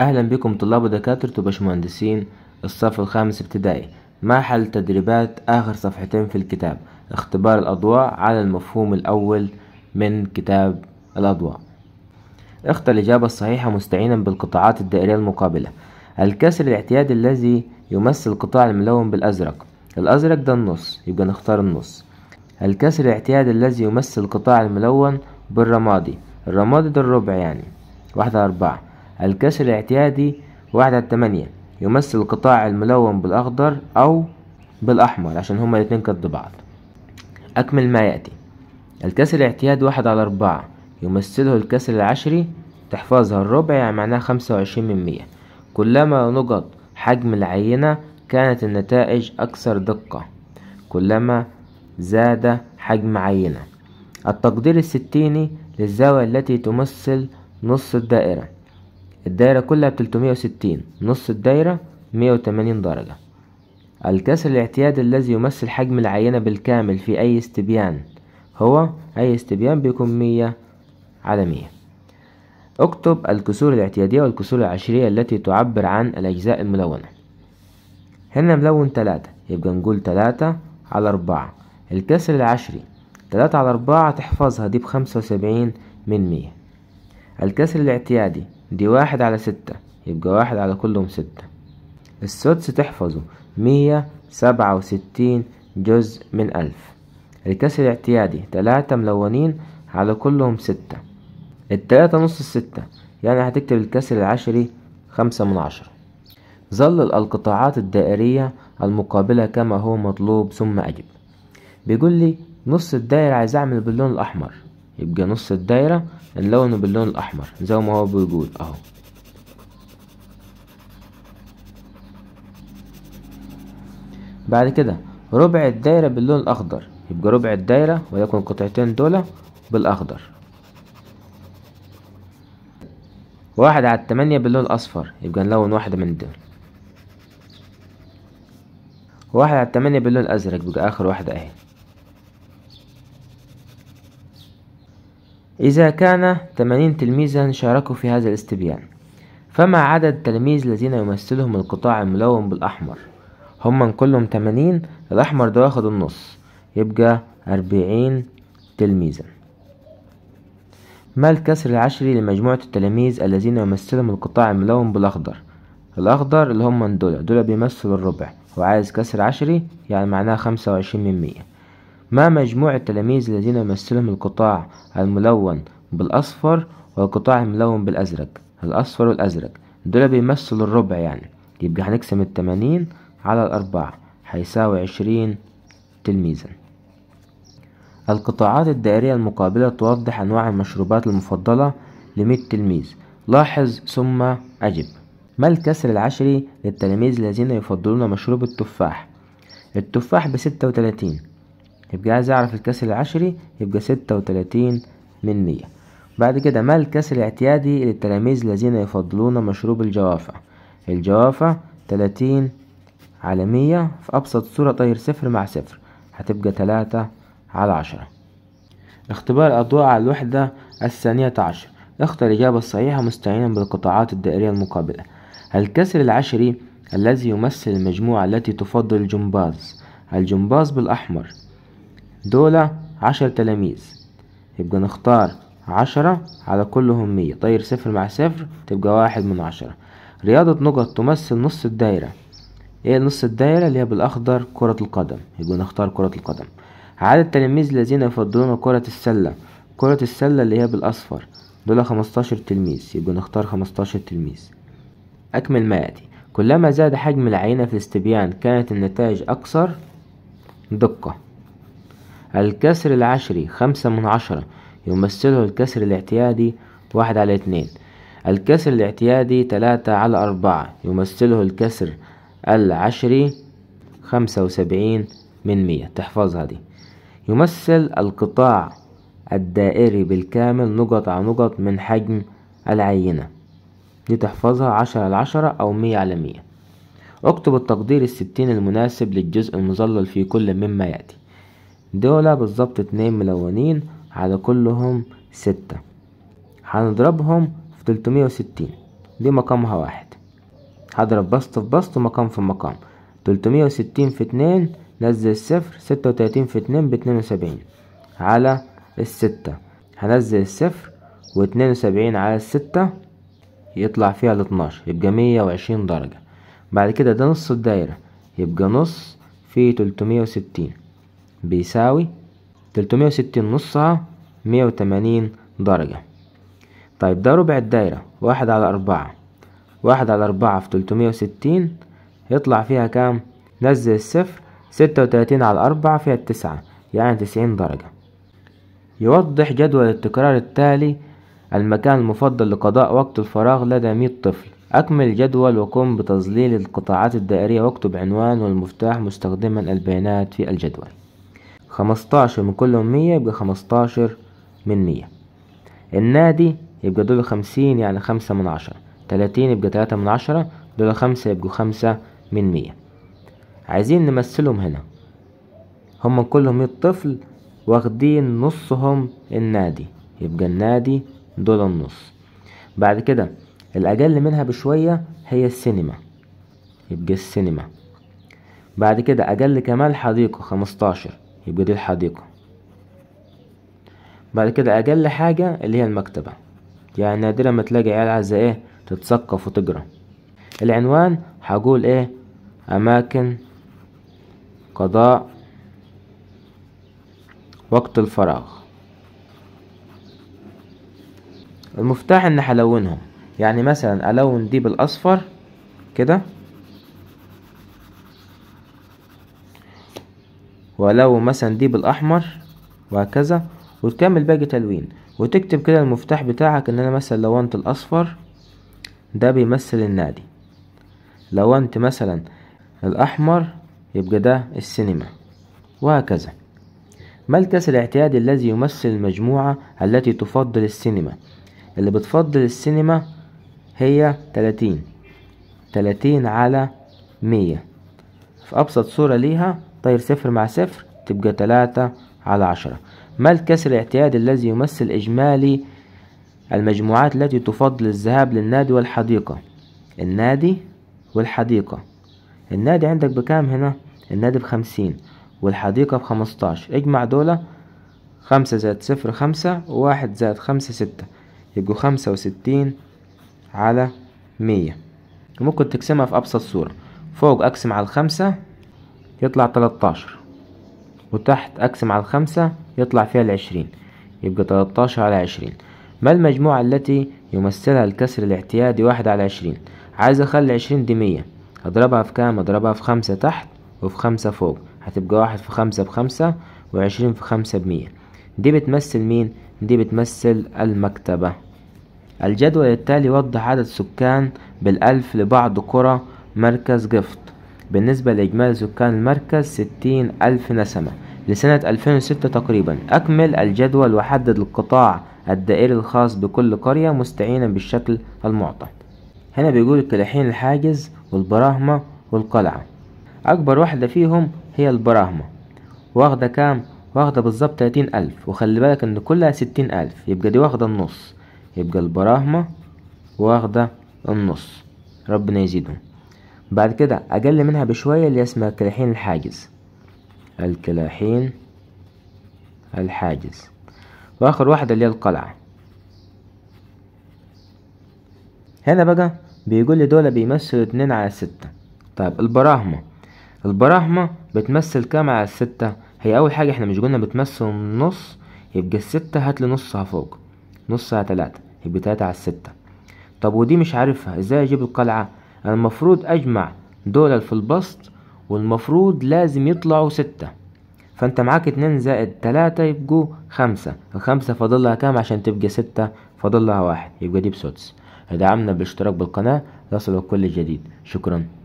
أهلا بكم طلاب ودكاترة وباشمهندسين الصف الخامس ابتدائي ما حل تدريبات آخر صفحتين في الكتاب اختبار الأضواء على المفهوم الأول من كتاب الأضواء اختر الإجابة الصحيحة مستعينا بالقطاعات الدائرية المقابلة الكسر الاعتيادي الذي يمثل القطاع الملون بالأزرق الأزرق ده النص يبقى نختار النص الكسر الاعتيادي الذي يمثل القطاع الملون بالرمادي الرمادي ده الربع يعني واحدة أربعة الكسر الاعتيادي واحد على تمانية يمثل القطاع الملون بالأخضر أو بالأحمر عشان هما الاتنين قد بعض أكمل ما يأتي الكسر الاعتيادي واحد على أربعة يمثله الكسر العشري تحفظها الربع يعني معناها خمسة وعشرين من مية كلما نقط حجم العينة كانت النتائج أكثر دقة كلما زاد حجم عينة التقدير الستيني للزاوية التي تمثل نص الدائرة الدايرة كلها بتلتمية وستين نص الدايرة مية وتمانين درجة الكسر الاعتيادي الذي يمثل حجم العينة بالكامل في أي استبيان هو أي استبيان بيكون مية على مية اكتب الكسور الاعتيادية والكسور العشرية التي تعبر عن الأجزاء الملونة هنا ملون تلاتة يبقى نقول تلاتة على أربعة الكسر العشري تلاتة على أربعة تحفظها دي بخمسة وسبعين من مية الكسر الاعتيادي دي واحد على ستة يبقى واحد على كلهم ستة السدس تحفظه مية سبعة وستين جزء من ألف الكسر الاعتيادي تلاتة ملونين على كلهم ستة التلاتة نص الستة يعني هتكتب الكسر العشري خمسة من عشرة ظل القطاعات الدائرية المقابلة كما هو مطلوب ثم أجب بيقول لي نص الدايرة عايز أعمل باللون الأحمر يبقى نص الدايرة نلونه باللون الأحمر زي ما هو بيقول أهو بعد كده ربع الدايرة باللون الأخضر يبقى ربع الدايرة ويكون القطعتين دول بالأخضر واحد على التمانية باللون الأصفر يبقى نلون واحدة من دول واحد على التمانية باللون الأزرق يبقى آخر واحدة أهي إذا كان 80 تلميذا شاركوا في هذا الاستبيان فما عدد التلاميذ الذين يمثلهم القطاع الملون بالأحمر هم من كلهم 80 الأحمر ده واخد النص يبقى 40 تلميذا ما الكسر العشري لمجموعة التلاميذ الذين يمثلهم القطاع الملون بالأخضر الأخضر اللي هم من دول دول بيمثلوا الربع وعايز كسر عشري يعني معناه خمسة وعشرين من مية ما مجموع التلاميذ الذين يمثلهم القطاع الملون بالأصفر والقطاع الملون بالأزرق الأصفر والأزرق دول بيمثلوا الربع يعني يبقى هنقسم التمانين على الأربعة هيساوي عشرين تلميذا القطاعات الدائرية المقابلة توضح أنواع المشروبات المفضلة لمئة تلميذ لاحظ ثم أجب ما الكسر العشري للتلاميذ الذين يفضلون مشروب التفاح التفاح بستة وتلاتين يبقى عايز اعرف الكسر العشري يبقى ستة وتلاتين من مية بعد كده ما الكسر الاعتيادي للتلاميذ الذين يفضلون مشروب الجوافة الجوافة تلاتين على مية في أبسط صورة طير صفر مع صفر هتبقى تلاتة على عشرة اختبار أضواء على الوحدة الثانية عشر اختر الإجابة الصحيحة مستعينا بالقطاعات الدائرية المقابلة الكسر العشري الذي يمثل المجموعة التي تفضل الجمباز الجمباز بالأحمر دول عشر تلاميذ يبقى نختار عشرة على كلهم مية طير صفر مع صفر تبقى واحد من عشرة رياضة نقط تمثل نص الدايرة ايه نص الدايرة اللي هي بالأخضر كرة القدم يبقى نختار كرة القدم عدد التلاميذ الذين يفضلون كرة السلة كرة السلة اللي هي بالأصفر دول خمستاشر تلميذ يبقى نختار خمستاشر تلميذ أكمل ما يأتي كلما زاد حجم العينة في الاستبيان كانت النتائج أكثر دقة الكسر العشري خمسة من عشرة يمثله الكسر الاعتيادي واحد على اتنين الكسر الاعتيادي تلاتة على أربعة يمثله الكسر العشري خمسة وسبعين من مية تحفظها دي يمثل القطاع الدائري بالكامل نقط على نقط من حجم العينة دي تحفظها عشرة على عشرة أو مية على مية اكتب التقدير الستين المناسب للجزء المظلل في كل مما يأتي دول بالظبط اتنين ملونين على كلهم ستة هنضربهم في تلتمية وستين دي مقامها واحد هضرب بسط في بسط ومقام في مقام تلتمية وستين في اتنين نزل الصفر ستة وتلاتين في اتنين باتنين وسبعين على الستة هنزل الصفر واتنين وسبعين على الستة يطلع فيها الاتناشر يبقى مية وعشرين درجة بعد كده ده نص الدايرة يبقى نص في تلتمية وستين بيساوي 360 نصها 180 درجة طيب ده ربع الدايرة واحد على أربعة واحد على أربعة في 360 يطلع فيها كام؟ نزل الصفر ستة وتلاتين على أربعة فيها التسعة يعني تسعين درجة يوضح جدول التكرار التالي المكان المفضل لقضاء وقت الفراغ لدى مية طفل أكمل الجدول وقم بتظليل القطاعات الدائرية واكتب عنوان والمفتاح مستخدما البيانات في الجدول خمستاشر من كل مية يبقى خمستاشر من مية النادي يبقى دول خمسين يعني خمسة من عشرة تلاتين يبقى تلاتة من عشرة دول خمسة يبقوا خمسة من مية عايزين نمثلهم هنا هما كلهم مية طفل واخدين نصهم النادي يبقى النادي دول النص بعد كده الأقل منها بشوية هي السينما يبقى السينما بعد كده أقل كمان حديقة خمستاشر يبقى دي الحديقة بعد كده أجل حاجة اللي هي المكتبة يعني نادرا ما تلاقي عيال عايزة ايه تتثقف وتقرا العنوان هقول ايه أماكن قضاء وقت الفراغ المفتاح إن هلونهم يعني مثلا ألون دي بالأصفر كده ولو مثلا دي بالاحمر وهكذا وتكمل باقي تلوين وتكتب كده المفتاح بتاعك ان انا مثلا لونت الاصفر ده بيمثل النادي لونت مثلا الاحمر يبقى ده السينما وهكذا ما الكاس الاعتيادي الذي يمثل المجموعة التي تفضل السينما اللي بتفضل السينما هي 30 30 على 100 في أبسط صورة ليها طير صفر مع صفر تبقى تلاتة على عشرة ما الكسر الاعتيادي الذي يمثل إجمالي المجموعات التي تفضل الذهاب للنادي والحديقة النادي والحديقة النادي عندك بكام هنا النادي بخمسين والحديقة بخمستاشر اجمع دولة خمسة زائد صفر خمسة وواحد زائد خمسة ستة يبقوا خمسة وستين على مية ممكن تقسمها في أبسط صورة فوق أقسم على الخمسة يطلع 13 وتحت أقسم على الخمسة يطلع فيها العشرين يبقى 13 على 20 ما المجموعة التي يمثلها الكسر الاعتيادي واحد على 20 عايز أخلي 20 دي 100 أضربها في كام أضربها في خمسة تحت وفي خمسة فوق هتبقى واحد في خمسة بخمسة وعشرين في خمسة بمية دي بتمثل مين؟ دي بتمثل المكتبة الجدول التالي يوضح عدد سكان بالألف لبعض قرى مركز جفت بالنسبة لإجمالي سكان المركز ستين ألف نسمة لسنة 2006 تقريبا أكمل الجدول وحدد القطاع الدائري الخاص بكل قرية مستعينا بالشكل المعطى هنا بيقول الكلاحين الحاجز والبراهمة والقلعة أكبر واحدة فيهم هي البراهمة واخدة كام؟ واخدة بالظبط تلاتين ألف وخلي بالك إن كلها ستين ألف يبقى دي واخدة النص يبقى البراهمة واخدة النص ربنا يزيدهم بعد كده أقل منها بشوية اللي اسمها الكلاحين الحاجز الكلاحين الحاجز وآخر واحدة اللي هي القلعة هنا بقى بيقول لي دول بيمثلوا اتنين على ستة طيب البراهمة البراهمة بتمثل كام على ستة هي أول حاجة احنا مش قلنا بتمثل النص يبقى الستة هات لي نصها فوق نصها تلاتة يبقى تلاتة على ستة طب ودي مش عارفها ازاي اجيب القلعة المفروض اجمع دول في البسط والمفروض لازم يطلعوا ستة فانت معاك اتنين زائد تلاتة يبقوا خمسة الخمسة فاضلها كام عشان تبقى ستة فاضلها واحد يبقى دي بسدس ادعمنا بالاشتراك بالقناة لصلوا كل جديد شكرا